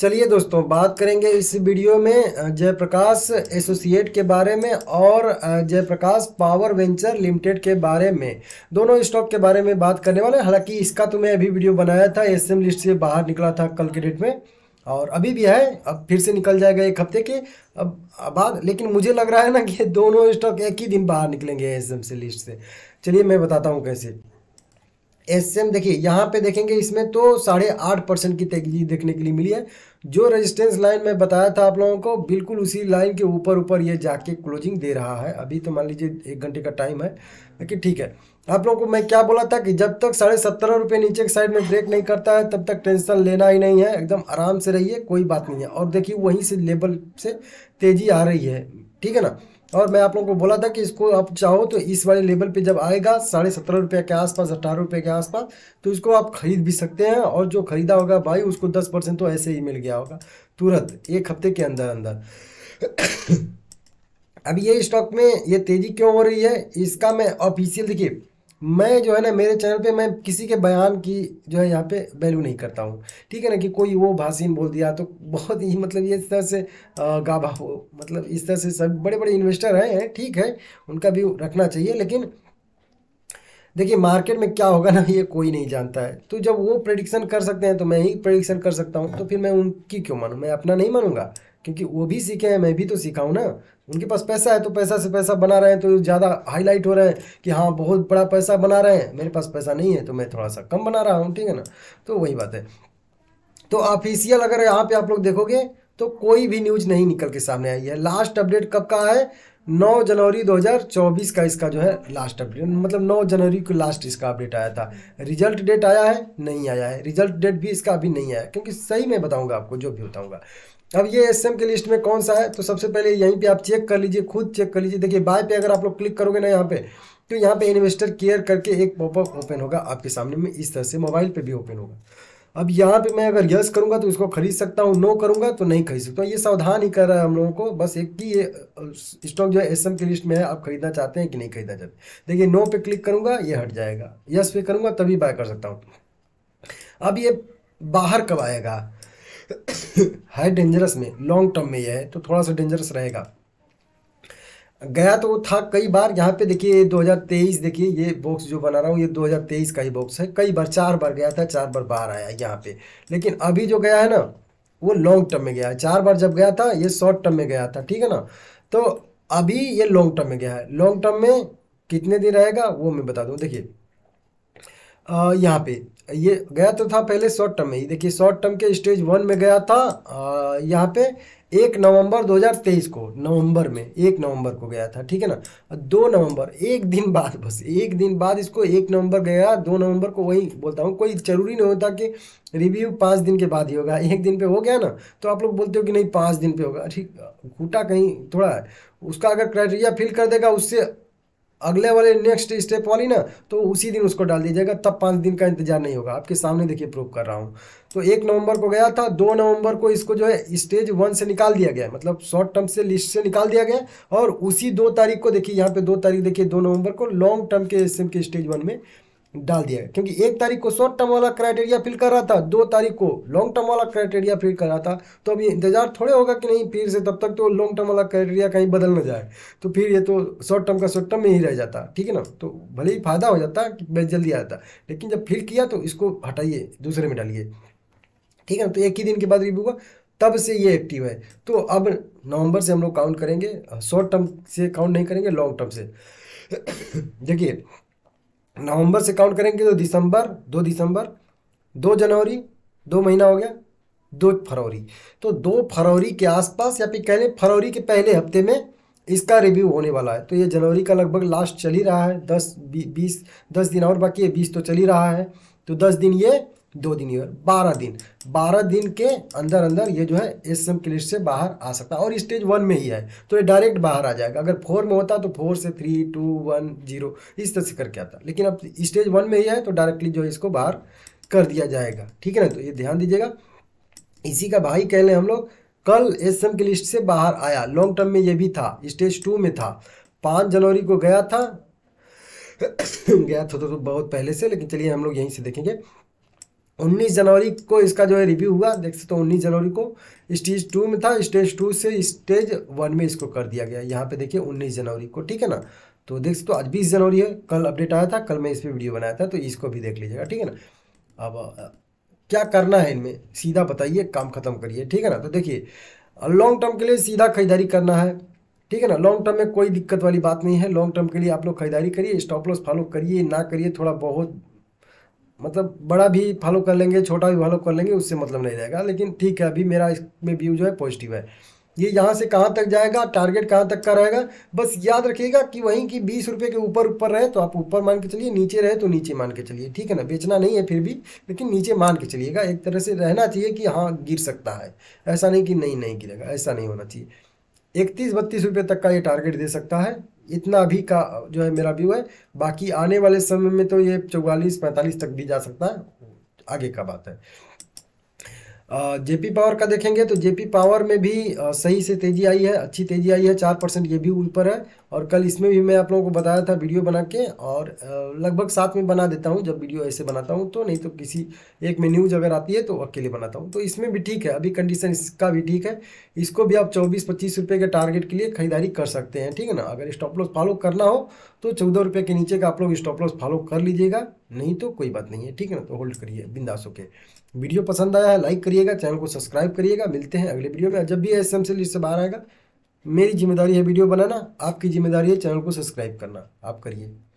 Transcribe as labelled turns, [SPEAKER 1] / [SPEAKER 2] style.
[SPEAKER 1] चलिए दोस्तों बात करेंगे इस वीडियो में जयप्रकाश एसोसिएट के बारे में और जयप्रकाश पावर वेंचर लिमिटेड के बारे में दोनों स्टॉक के बारे में बात करने वाले हालांकि इसका तो मैं अभी वीडियो बनाया था एस एम लिस्ट से बाहर निकला था कल के डेट में और अभी भी है अब फिर से निकल जाएगा एक हफ्ते के अब बाद लेकिन मुझे लग रहा है ना कि दोनों स्टॉक एक ही दिन बाहर निकलेंगे एस एम से लिस्ट से चलिए मैं बताता हूँ कैसे एस एम देखिए यहाँ पे देखेंगे इसमें तो साढ़े आठ परसेंट की तेजी देखने के लिए मिली है जो रेजिस्टेंस लाइन में बताया था आप लोगों को बिल्कुल उसी लाइन के ऊपर ऊपर ये जाके क्लोजिंग दे रहा है अभी तो मान लीजिए एक घंटे का टाइम है लेकिन ठीक है आप लोगों को मैं क्या बोला था कि जब तक साढ़े सत्रह रुपये नीचे के साइड में ब्रेक नहीं करता है तब तक टेंशन लेना ही नहीं है एकदम आराम से रहिए कोई बात नहीं है और देखिए वहीं से लेवल से तेज़ी आ रही है ठीक है ना और मैं आप लोगों को बोला था कि इसको आप चाहो तो इस वाले लेवल पे जब आएगा साढ़े सत्रह रुपये के आसपास अठारह रुपये के आसपास तो इसको आप खरीद भी सकते हैं और जो खरीदा होगा भाई उसको दस परसेंट तो ऐसे ही मिल गया होगा तुरंत एक हफ्ते के अंदर अंदर अब ये स्टॉक में ये तेज़ी क्यों हो रही है इसका मैं ऑफिशियल देखिए मैं जो है ना मेरे चैनल पे मैं किसी के बयान की जो है यहाँ पे वैल्यू नहीं करता हूँ ठीक है ना कि कोई वो भाषीन बोल दिया तो बहुत ही मतलब ये इस तरह से गाभा हो मतलब इस तरह से सब बड़े बड़े इन्वेस्टर हैं ठीक है उनका भी रखना चाहिए लेकिन देखिए मार्केट में क्या होगा ना ये कोई नहीं जानता है तो जब वो प्रडिक्शन कर सकते हैं तो मैं ही प्रडिक्शन कर सकता हूँ तो फिर मैं उनकी क्यों मानूँ मैं अपना नहीं मानूंगा क्योंकि वो भी सीखे हैं मैं भी तो सीखा हूँ ना उनके पास पैसा है तो पैसा से पैसा बना रहे हैं तो ज़्यादा हाईलाइट हो रहे हैं कि हाँ बहुत बड़ा पैसा बना रहे हैं मेरे पास पैसा नहीं है तो मैं थोड़ा सा कम बना रहा हूँ ठीक है ना तो वही बात है तो ऑफिशियल अगर यहाँ पे आप लोग देखोगे तो कोई भी न्यूज नहीं निकल के सामने आई है लास्ट अपडेट कब का है 9 जनवरी 2024 का इसका जो है लास्ट अपडेट मतलब 9 जनवरी को लास्ट इसका अपडेट आया था रिजल्ट डेट आया है नहीं आया है रिजल्ट डेट भी इसका अभी नहीं आया क्योंकि सही मैं बताऊंगा आपको जो भी बताऊंगा अब ये एस एम के लिस्ट में कौन सा है तो सबसे पहले यहीं पे आप चेक कर लीजिए खुद चेक कर लीजिए देखिए बाय पे अगर आप लोग क्लिक करोगे ना यहाँ पे तो यहाँ पे इन्वेस्टर केयर करके एक पॉपअप ओपन होगा आपके सामने में इस तरह से मोबाइल पे भी ओपन होगा अब यहाँ पे मैं अगर यस करूँगा तो इसको खरीद सकता हूँ नो करूँगा तो नहीं खरीद सकता ये सावधान ही कर रहा है हम लोगों को बस एक ही ये स्टॉक जो है एस के लिस्ट में है आप खरीदना चाहते हैं कि नहीं खरीदना चाहते देखिए नो पे क्लिक करूँगा ये हट जाएगा यस पे करूँगा तभी बाय कर सकता हूँ अब ये बाहर कब आएगा हाई डेंजरस में लॉन्ग टर्म में यह है तो थोड़ा सा डेंजरस रहेगा गया तो था कई बार यहाँ पे देखिए ये 2023 देखिए ये बॉक्स जो बना रहा हूँ ये 2023 का ही बॉक्स है कई बार चार बार गया था चार बार बाहर आया यहाँ पे लेकिन अभी जो गया है ना वो लॉन्ग टर्म में गया है चार बार जब गया था ये शॉर्ट टर्म में गया था ठीक है ना तो अभी ये लॉन्ग टर्म में गया है लॉन्ग टर्म में कितने दिन रहेगा वो मैं बता दूँ देखिए यहाँ पे ये गया तो था पहले शॉर्ट टर्म में ही देखिए शॉर्ट टर्म के स्टेज वन में गया था यहाँ पे एक नवंबर 2023 को नवंबर में एक नवंबर को गया था ठीक है ना दो नवंबर एक दिन बाद बस एक दिन बाद इसको एक नवंबर गया दो नवंबर को वही बोलता हूँ कोई ज़रूरी नहीं होता कि रिव्यू पाँच दिन के बाद ही होगा एक दिन पे हो गया ना तो आप लोग बोलते हो कि नहीं पाँच दिन पे होगा ठीक घूटा कहीं थोड़ा है उसका अगर क्राइटेरिया फिल कर देगा उससे अगले वाले नेक्स्ट स्टेप वाली ना तो उसी दिन उसको डाल दिया जाएगा तब पाँच दिन का इंतजार नहीं होगा आपके सामने देखिए प्रूव कर रहा हूँ तो एक नवंबर को गया था दो नवंबर को इसको जो है स्टेज वन से निकाल दिया गया मतलब शॉर्ट टर्म से लिस्ट से निकाल दिया गया और उसी दो तारीख को देखिए यहाँ पे दो तारीख देखिए दो नवंबर को लॉन्ग टर्म के एस के स्टेज वन में डाल दिया गया क्योंकि एक तारीख को शॉर्ट टर्म वाला क्राइटेरिया फिल कर रहा था दो तारीख को लॉन्ग टर्म वाला क्राइटेरिया फिल कर रहा था तो अभी इंतजार थोड़े होगा कि नहीं फिर से तब तक तो लॉन्ग टर्म वाला क्राइटेरिया कहीं बदल ना जाए तो फिर ये तो शॉर्ट टर्म का शॉर्ट टर्म में ही रह जाता ठीक है ना तो भले ही फायदा हो जाता कि जल्दी आ जाता लेकिन जब फिल किया तो इसको हटाइए दूसरे में डालिए ठीक है ना तो एक ही दिन के बाद रिव्यू हुआ तब से ये एक्टिव है तो अब नवंबर से हम लोग काउंट करेंगे शॉर्ट टर्म से काउंट नहीं करेंगे लॉन्ग टर्म से देखिए नवंबर से काउंट करेंगे तो दिसंबर दो दिसंबर दो जनवरी दो महीना हो गया दो फरवरी तो दो फरवरी के आसपास या फिर कह लें फरवरी के पहले हफ्ते में इसका रिव्यू होने वाला है तो ये जनवरी का लगभग लास्ट चल ही रहा है दस बी, बीस दस दिन और बाकी है बीस तो चल ही रहा है तो दस दिन ये दो दिन ये बारह दिन बारह दिन के अंदर अंदर ये जो है एस एम के लिस्ट से बाहर आ सकता है और स्टेज वन में ही है तो ये डायरेक्ट बाहर आ जाएगा अगर फोर में होता तो फोर से थ्री टू वन जीरो इस तरह से करके आता लेकिन अब स्टेज वन में ही है तो डायरेक्टली जो है इसको बाहर कर दिया जाएगा ठीक है ना तो ये ध्यान दीजिएगा इसी का भाई कह लें हम लोग कल एस एम की लिस्ट से बाहर आया लॉन्ग टर्म में ये भी था स्टेज टू में था पाँच जनवरी को गया था गया था तो, तो बहुत पहले से लेकिन चलिए हम लोग यहीं से देखेंगे उन्नीस जनवरी को इसका जो है रिव्यू हुआ देख सकते हो उन्नीस जनवरी को स्टेज टू में था स्टेज टू से स्टेज वन में इसको कर दिया गया यहाँ पे देखिए उन्नीस जनवरी को ठीक है ना तो देख सकते हो आज बीस जनवरी है कल अपडेट आया था कल मैं इस पर वीडियो बनाया था तो इसको भी देख लीजिएगा ठीक है ना अब क्या करना है इनमें सीधा बताइए काम खत्म करिए ठीक है ना तो देखिए लॉन्ग टर्म के लिए सीधा खरीदारी करना है ठीक है ना लॉन्ग टर्म में कोई दिक्कत वाली बात नहीं है लॉन्ग टर्म के लिए आप लोग खरीदारी करिए स्टॉप लॉस फॉलो करिए ना करिए थोड़ा बहुत मतलब बड़ा भी फॉलो कर लेंगे छोटा भी फॉलो कर लेंगे उससे मतलब नहीं रहेगा लेकिन ठीक है अभी मेरा इसमें व्यू जो है पॉजिटिव है ये यहाँ से कहाँ तक जाएगा टारगेट कहाँ तक का रहेगा बस याद रखिएगा कि वहीं की बीस रुपये के ऊपर ऊपर रहे तो आप ऊपर मान के चलिए नीचे रहे तो नीचे मान के चलिए ठीक है ना बेचना नहीं है फिर भी लेकिन नीचे मान के चलिएगा एक तरह से रहना चाहिए कि हाँ गिर सकता है ऐसा नहीं कि नहीं नहीं गिरेगा ऐसा नहीं होना चाहिए इकतीस बत्तीस रुपये तक का ये टारगेट दे सकता है इतना अभी का जो है मेरा व्यू है बाकी आने वाले समय में तो ये चौवालीस पैंतालीस तक भी जा सकता है आगे का बात है जेपी पावर का देखेंगे तो जेपी पावर में भी सही से तेज़ी आई है अच्छी तेज़ी आई है चार परसेंट ये भी ऊपर है और कल इसमें भी मैं आप लोगों को बताया था वीडियो बना के और लगभग साथ में बना देता हूँ जब वीडियो ऐसे बनाता हूँ तो नहीं तो किसी एक में न्यूज़ अगर आती है तो अकेले बनाता हूँ तो इसमें भी ठीक है अभी कंडीशन इसका भी ठीक है इसको भी आप चौबीस पच्चीस रुपये के टारगेट के लिए खरीदारी कर सकते हैं ठीक है ना अगर स्टॉप लॉस फॉलो करना हो तो चौदह रुपये के नीचे का आप लोग स्टॉप लॉस फॉलो कर लीजिएगा नहीं तो कोई बात नहीं है ठीक है ना तो होल्ड करिए बिंदास होकर वीडियो पसंद आया है लाइक करिएगा चैनल को सब्सक्राइब करिएगा मिलते हैं अगले वीडियो में जब भी एस एम से लिस्ट से बाहर आएगा मेरी जिम्मेदारी है वीडियो बनाना आपकी जिम्मेदारी है चैनल को सब्सक्राइब करना आप करिए